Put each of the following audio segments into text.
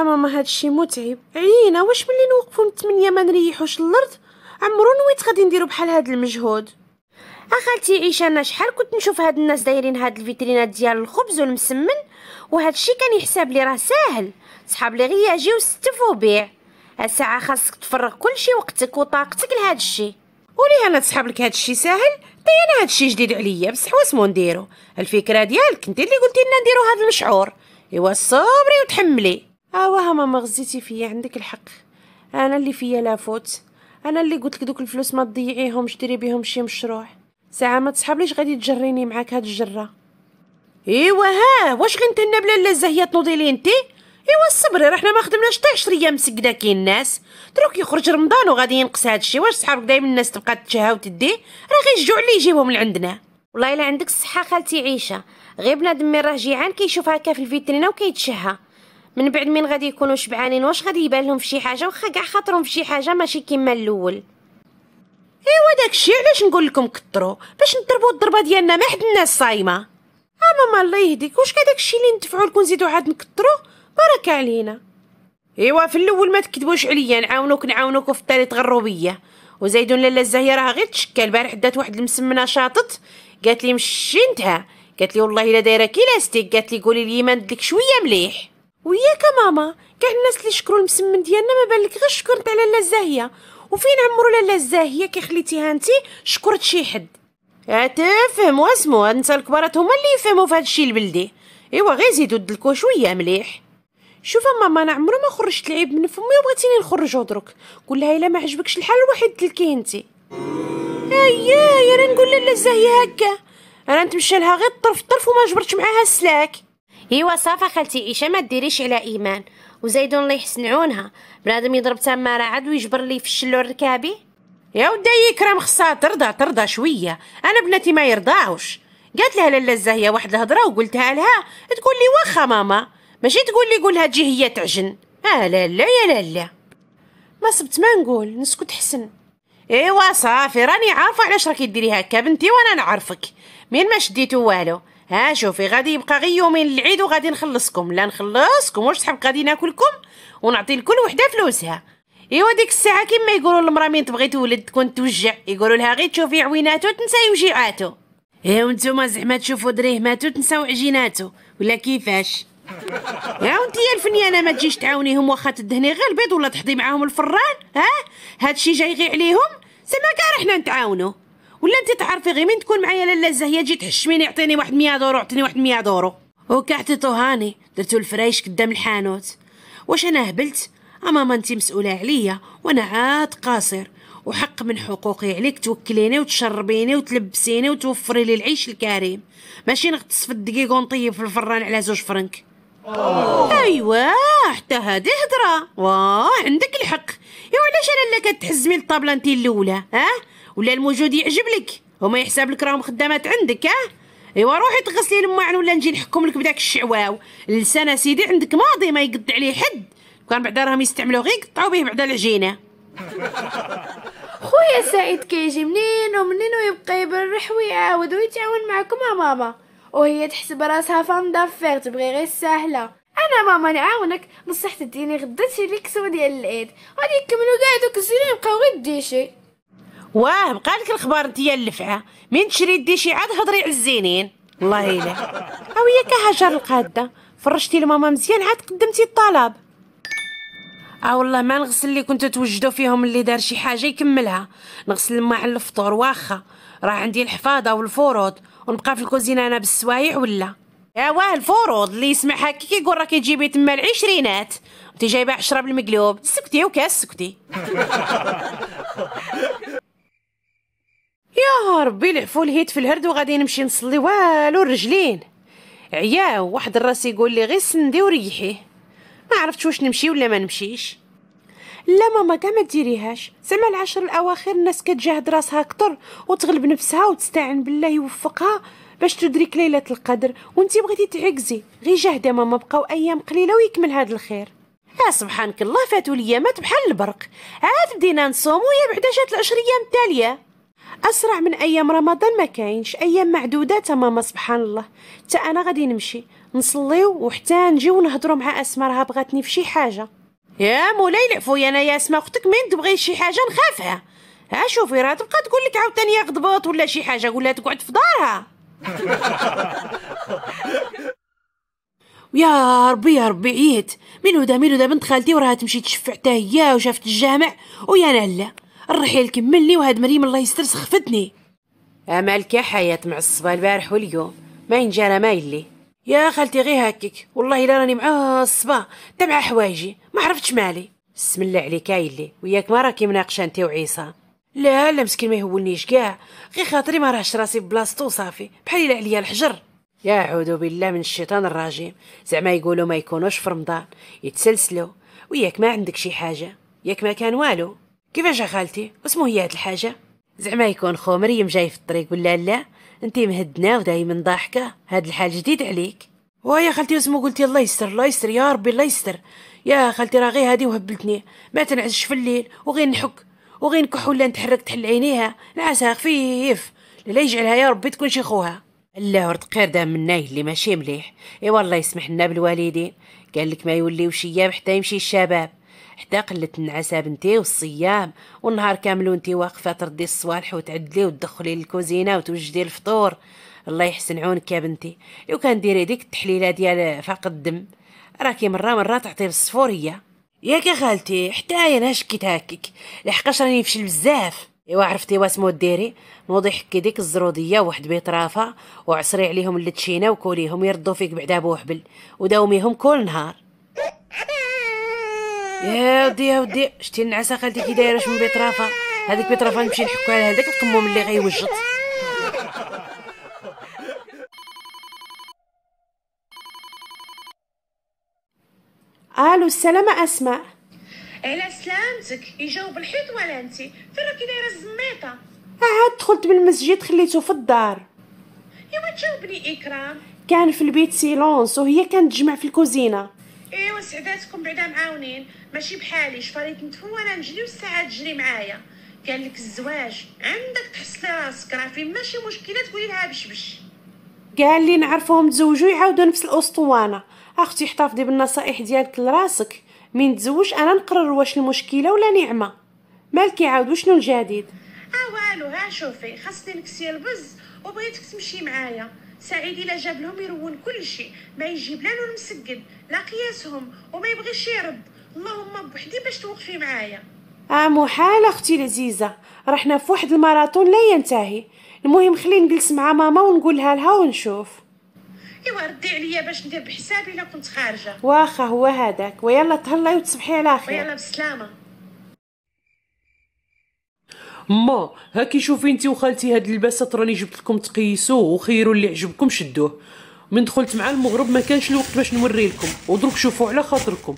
حمامة هادشي متعب عينا واش ملي نوقفو من 8 ما نريحوش الارض عمرو نويت غادي نديرو بحال هاد المجهود اخالتي عيشه انا شحال كنت نشوف هاد الناس دايرين هاد الفيترينات ديال الخبز والمسمن وهادشي كان يحسب لي راه ساهل صحاب لي غير يجيو يستفوا بيع الساعه خاصك تفرغ كلشي وقتك وطاقتك لهادشي ولي انا تصحاب لك هادشي ساهل طي انا هادشي جديد عليا بصح مو نديرو الفكره ديالك انت اللي قلتي لنا نديرو هاد المشعور ايوا صبري وتحملي اواها آه، ماما غزيتي فيا عندك الحق انا اللي فيا لافوت انا اللي قلت لك دوك الفلوس ما تضيعيهم ديري بيهم شي مشروع ساعه ما تسحبليش غادي تجريني معاك هاد الجره ايوا ها واش غنتنى بلا لا زهيه تنوضي لي انت ايوا راه حنا ما خدمناش حتى 10 ايام مسكده كي الناس دروك يخرج رمضان وغادي ينقص الشيء واش صحابك دايما الناس تبقى تتشهى وتدي راه غير الجوع اللي يجيبهم لعندنا والله الا عندك الصحه خالتي عيشه غير بنادم راه جيعان كيشوف هكا في الفيترينه وكيتشهى من بعد من غادي يكونوا شبعانين واش غادي يبان لهم فشي حاجه واخا كاع خاطرهم فشي حاجه ماشي كيما الاول ايوا داكشي علاش نقول لكم كثروا باش نضربوا الضربه ديالنا ما حد الناس صايمه ها ماما الله يهديك واش كداك الشيء اللي ندفعوا لكم نزيدوا عاد نكثروا بارك علينا ايوا في الاول ما تكذبوش عليا نعاونوك نعاونوك وفي التالي تغروا بيا وزيدوا لالا الزهيه راها غير تشكل البارح دات واحد المسمنه شاطت قالت لي مشي انتهى قالت لي والله الا دايره كيلاستيك قالت لي قولي لي ما ندلك شويه مليح وياك ماما كاع الناس اللي شكروا المسمن ديالنا ما بالك غير شكرت على لاله الزاهيه وفين عمرو لاله الزاهيه كي خليتيها انت شكرت شي حد اتفهم اه، واسمو انت الكبارات هما اللي يفهموا في هادشي البلدي ايوا غير زيدوا الدلكو شويه مليح شوف ماما انا عمرو ما خرجت العيب من فمي وبغيتيني نخرجو دروك قول لها الا ما عجبكش الحال الواحد دلكيه انت هيا يا انا نقول لاله الزاهيه هكا انا نتمشى لها غير الطرف الطرف وما جبرتش معاها السلاك ايوا صافا خالتي عيشه ما ديريش على ايمان وزيد الله يحسن عونها بنادم يضرب تماره عاد ويجبر لي في الشلو الركابي يا ودي يكرم خصها ترضى ترضى شويه انا بناتي ما يرضاوش قالت لها لاله الزاهيه واحد الهضره وقلتها لها تقول لي واخا ماما ماشي تقول لي قولها تجي هي تعجن اه لا لا يا لالا ما صبت ما نقول نسكت حسن ايوا صافي راني عارفه علاش راكي ديري هكا بنتي وانا نعرفك مين ما شديتو والو ها شوفي غادي يبقى غير يومين العيد وغادي نخلصكم لا نخلصكم واش تحب غادي ناكلكم ونعطي لكل وحده فلوسها ايوا ديك الساعه كما يقولوا المراه مين تبغي تولد تكون توجع يقولوا لها غير تشوفي عويناتو تنساي وجيعاتو ايه وانتوما زعما تشوفوا دريهماتو تنساو عجيناتو ولا كيفاش ها وانت يا الفنيانه ما تجيش تعاونيهم واخا تدهني غير البيض ولا تحضي معاهم الفران ها هادشي جاي غير عليهم زعما كاع رحنا نتعاونوا ولا انت تعرفي غير من تكون معايا لاله زهيه تجي تحشميني عطيني واحد مية دورو عطيني واحد مية دورو وكحتي هاني درتو الفرايش قدام الحانوت واش انا هبلت اما ما انت مسؤوله عليا وانا عاد قاصر وحق من حقوقي عليك توكليني وتشربيني وتلبسيني وتوفري لي العيش الكريم ماشي نغطس في الدقيق ونطيب في الفران على زوج فرنك ايوا حتى هادي هضره واه عندك الحق ايوا علاش انا اللي كتحزمي الطابله انت الاولى ها ولا الموجود يعجب لك هما يحسب لك راهم خدامات عندك اه ايوا روحي تغسلي الماعن ولا نجي نحكم لك بداك الشعواو اللسان سيدي عندك ماضي ما يقد عليه حد كان بعدا راهم يستعملوه غير يقطعوا به بعدا العجينه خويا سعيد كيجي منين ومنين ويبقى يبرح ويعاود ويتعاون معكم يا ماما وهي تحسب راسها فام دافير تبغي غير الساهله انا ماما نعاونك بصح تديني غدا غداتي ليكسو ديال العيد غادي يكملوا كاع دوك السنين يبقاو غير الديشي واه بقى لك الخبار يا اللفعه من تشري الديشي عاد هضري على الزينين الله يلا هي كهجر القاده فرشتي لماما مزيان عاد قدمتي الطلب اه والله ما نغسل اللي كنت توجدوا فيهم اللي دار شي حاجه يكملها نغسل الماء على الفطور واخا راه عندي الحفاضه والفروض ونبقى في الكوزينه انا بالسوايع ولا واه الفروض اللي يسمعها كي كيقول راكي تجيبي تما العشرينات انت جايبه عشرة بالمقلوب سكتي وكاس سكتي يا ربي العفو لهيت في الهرد وغادي نمشي نصلي والو الرجلين عياو واحد الراس يقول لي غير سندي وريحيه ما عرفتش واش نمشي ولا ما نمشيش لا ماما كاع ما ديريهاش زعما العشر الاواخر الناس كتجاهد راسها اكثر وتغلب نفسها وتستعن بالله يوفقها باش تدرك ليله القدر وانتي بغيتي تعكزي غير جاهده ماما بقاو ايام قليله ويكمل هذا الخير يا سبحانك الله فاتوا الايامات بحال البرق عاد بدينا نصومو يا بعدا جات العشر ايام التاليه أسرع من أيام رمضان ما كاينش أيام معدوده تماما سبحان الله تا أنا غادي نمشي نصليو وحتى نجيو نهضروا مع أسماء راها بغاتني في شي حاجة يا مولاي العفوية أنا يا أسماء أختك مين تبغي شي حاجة نخافها ها شوفي راه تبقى تقول لك عاوتاني غضبات ولا شي حاجة ولا تقعد في دارها يا ربي يا ربي عييت منو دا منو دا بنت خالتي وراها تمشي تشفع حتى هي وشافت الجامع ويا لا الرحيل كملني وهاد مريم الله يستر سخفتني امالك يا حياة معصبة البارح واليوم ما ينجانا ما يلي يا خالتي غي هكك والله الا راني معصبة تا مع حوايجي ما عرفتش مالي بسم الله عليك يلي وياك ما راكي مناقشة انت وعيسى لا لا مسكين ما يهولنيش كاع غير خاطري ما راهش راسي ببلاصتو صافي بحال الا عليا الحجر يا اعوذ بالله من الشيطان الرجيم زعما يقولوا ما يكونوش في رمضان يتسلسلوا وياك ما عندك شي حاجه ياك ما كان والو كيفاش خالتي اسمو هي هاد الحاجه زعما يكون خو مريم جاي في الطريق ولا لا انتي مهدنا ودايما ضاحكه هاد الحال جديد عليك ويا خالتي اسمو قلتي الله يستر الله يستر يا ربي الله يستر يا خالتي راه غير هادي وهبلتني ما تنعزش في الليل وغير نحك وغير نكح ولا نتحرك تحل عينيها نعسها خفيف لا يجعلها يا ربي تكون شي خوها لا ورد خير من ناي اللي ماشي مليح اي والله يسمح لنا بالوالدين قال لك ما يوليوش ايام حتى يمشي الشباب حتى قلت النعاسه بنتي والصيام والنهار كامل وانتي واقفه تردي الصوالح وتعدلي وتدخلي للكوزينه وتوجدي الفطور الله يحسن عونك يا بنتي لو كان ديري ديك التحليله ديال فاق الدم راكي مره مره تعطي بالصفور ياك ياك خالتي حتى انا شكيت هكاك لحقاش راني نفشل بزاف ايوا عرفتي واسمو ديري نوضي حكي ديك الزروديه وواحد بيطرافه وعصري عليهم اللتشينه وكوليهم يردو فيك بعدا بوحبل وداوميهم كل نهار يا ودي يا ودي شتي النعاسه خالتي كي دايره شنو بيطرافه هذيك بيطرافه نمشي نحكو على هذاك القموم اللي غيوجد الو السلامة اسماء على سلامتك يجاوب الحيط ولا انت فين راكي دايره الزميطه عاد دخلت من المسجد خليته في الدار ايوا تجاوبني اكرام كان في البيت سيلونس وهي كانت تجمع في الكوزينه ايوا سعداتكم بعدا معاونين ماشي بحالي شفريت نتفو وانا نجري والساعه تجري معايا قال لك الزواج عندك تحس راسك راه فين ماشي مشكله تقولي لها بشبش قال لي نعرفهم تزوجوا يعاودوا نفس الاسطوانه اختي احتفظي بالنصائح ديالك لراسك من تزوج انا نقرر واش المشكله ولا نعمه مالك يعاود شنو الجديد اه والو ها شوفي خاصني نكسي البز وبغيتك تمشي معايا سعيد الا جاب لهم يرون كل شيء ما يجيب لا لون مسكن لا قياسهم وما يبغيش يرد اللهم بوحدي باش توقفي معايا اه محال اختي العزيزه رحنا في واحد الماراثون لا ينتهي المهم خليني نجلس مع ماما ونقولها لها ونشوف ايوا ردي عليا باش ندير بحسابي الا كنت خارجه واخا هو هذاك ويلا تهلاي وتصبحي على خير ويلا بالسلامه ما هاكي شوفي انت وخالتي هاد اللباسات راني جبت لكم تقيسوه وخيروا اللي عجبكم شدوه من دخلت مع المغرب ما كانش الوقت باش نوري لكم ودروك شوفوا على خاطركم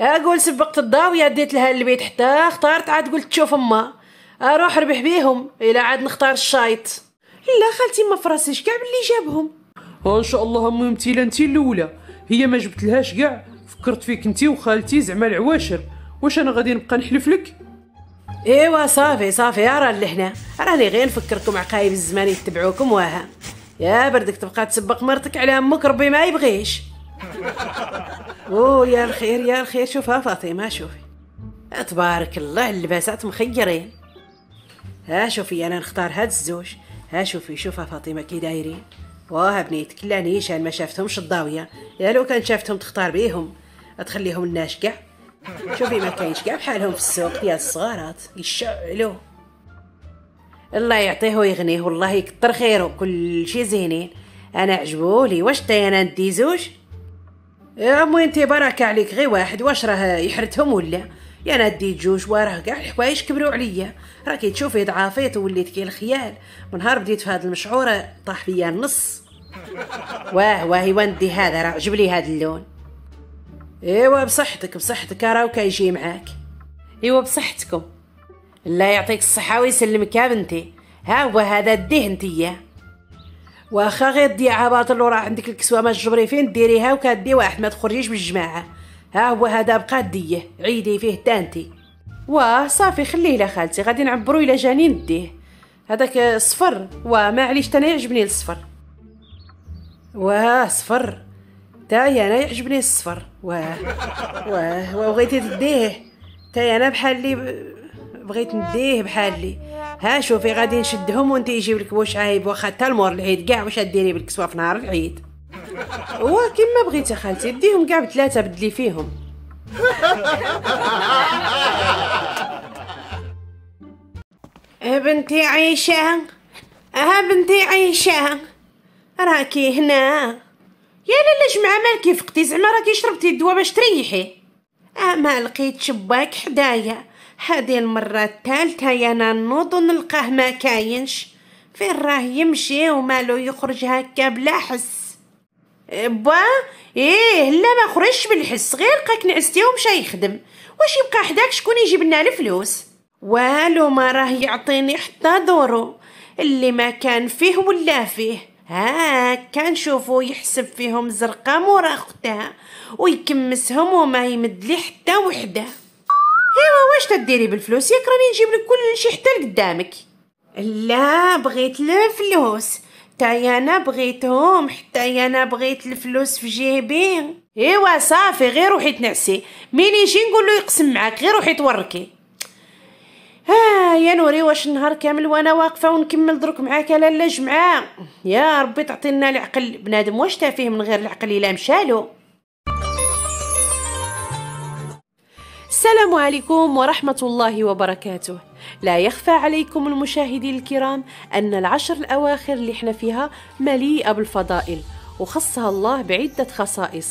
اقول آه، سبقت الضاويه ديت لها البيت حتى اختارت عاد قلت شوف اما اروح آه، ربح بيهم الى عاد نختار الشايط لا خالتي ما فراسيش كاع باللي جابهم آه، ان شاء الله امي متيله انت الاولى هي ما جبت لهاش كاع فكرت فيك انت وخالتي زعما العواشر واش انا غادي نبقى نحلف لك ايوا صافي صافي ارى لهنا راني غير نفكركم عقايب الزمان يتبعوكم وها يا بردك تبقى تسبق مرتك على امك ربي ما يبغيش او يا الخير يا الخير شوفها فاطمه شوفي تبارك الله اللباسات مخيرين ها شوفي انا نختار هاد الزوج ها شوفي شوفها فاطمه كي دايرين واه بنيتك لا نيشان ما شافتهمش الضاويه يا لو كان شافتهم تختار بيهم تخليهم لناش كاع شوفي ما كاينش كاع بحالهم في السوق ديال الصغارات يشعلوا الله يعطيه ويغنيه والله يكتر خيره كلشي زينين انا عجبولي واش تا انا ندي زوج يا امي انت بركه عليك غير واحد واش راه يحرتهم ولا يا انا دي جوج وراه كاع الحوايج كبروا عليا راكي تشوفي ضعافيت وليت كي الخيال من نهار بديت في هذا المشعور طاح فيا النص واه واه يوندي هذا راه عجبلي هذا اللون ايوا بصحتك بصحتك راوكا كيجي معاك ايوا بصحتكم الله يعطيك الصحه ويسلمك يا بنتي ها هو هذا ديه انتيا واخا غير ديعها باطل وراه عندك الكسوه ما تجبري فين ديريها وكدي واحد ما تخرجيش بالجماعه ها هو هذا بقى ديه عيدي فيه تانتي واه صافي خليه لخالتي غادي نعبرو الى جاني نديه هذاك صفر وما عليش انا يعجبني الصفر واه صفر تاعي انا يعجبني الصفر واه واه بغيت نديه تاعي انا بحال لي بغيت نديه بحال لي ها شوفي غادي نشدهم وانت يجيب لك واش عايب واخا حتى المور العيد كاع واش ديري بالكسوه في نهار العيد هو كيما بغيتي خالتي ديهم كاع بثلاثه بدلي فيهم أه، بنتي عيشه ها أه، بنتي عيشه أه، راكي هنا يا لالا جمعة مالك فقتي زعما راكي شربتي الدواء باش تريحي اه ما لقيت شباك حدايا هذه المرة الثالثة يا انا نوض ونلقاه ما كاينش فين راه يمشي ومالو يخرج هكا بلا حس با ايه لا ما خرجش بالحس غير لقاك نعستي ومشى يخدم واش يبقى حداك شكون يجيب لنا الفلوس والو ما راه يعطيني حتى دورو اللي ما كان فيه ولا فيه هاك كنشوفو يحسب فيهم زرقة مورا اختها ويكمسهم وما يمد لي حتى وحده ايوا واش تديري بالفلوس ياك راني نجيب لك كل شي حتى لقدامك لا بغيت الفلوس حتى انا بغيتهم حتى انا بغيت الفلوس في جيبي ايوا صافي غير روحي تنعسي مين يجي نقول له يقسم معاك غير روحي توركي ها هي نوري واش النهار كامل وانا واقفه ونكمل درك معاك على الجمعه يا ربي تعطي لنا العقل بنادم واش تافيه من غير العقل الا مشالو السلام عليكم ورحمة الله وبركاته لا يخفى عليكم المشاهدين الكرام أن العشر الأواخر اللي احنا فيها مليئة بالفضائل وخصها الله بعدة خصائص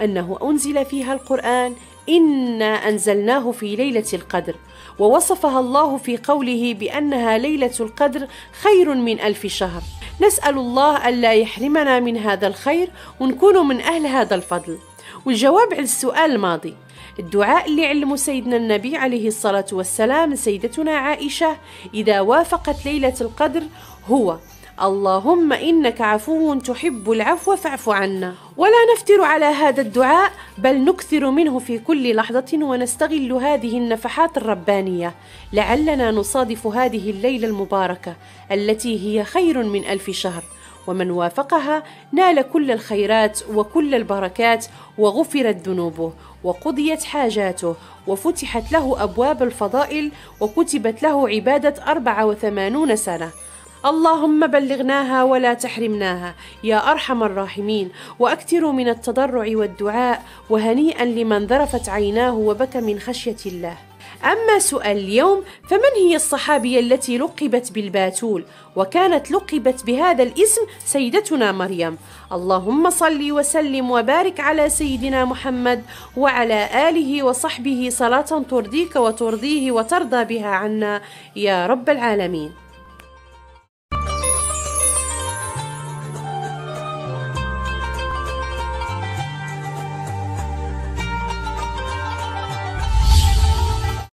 أنه أنزل فيها القرآن إنا أنزلناه في ليلة القدر ووصفها الله في قوله بأنها ليلة القدر خير من ألف شهر نسأل الله ألا يحرمنا من هذا الخير ونكون من أهل هذا الفضل والجواب على السؤال الماضي الدعاء اللي علمه سيدنا النبي عليه الصلاة والسلام سيدتنا عائشة إذا وافقت ليلة القدر هو اللهم انك عفو تحب العفو فاعف عنا ولا نفتر على هذا الدعاء بل نكثر منه في كل لحظه ونستغل هذه النفحات الربانيه لعلنا نصادف هذه الليله المباركه التي هي خير من الف شهر ومن وافقها نال كل الخيرات وكل البركات وغفرت ذنوبه وقضيت حاجاته وفتحت له ابواب الفضائل وكتبت له عباده 84 سنه اللهم بلغناها ولا تحرمناها يا ارحم الراحمين واكثروا من التضرع والدعاء وهنيئا لمن ذرفت عيناه وبكى من خشيه الله أما سؤال اليوم فمن هي الصحابية التي لقبت بالباتول وكانت لقبت بهذا الاسم سيدتنا مريم اللهم صل وسلم وبارك على سيدنا محمد وعلى آله وصحبه صلاة ترضيك وترضيه وترضى بها عنا يا رب العالمين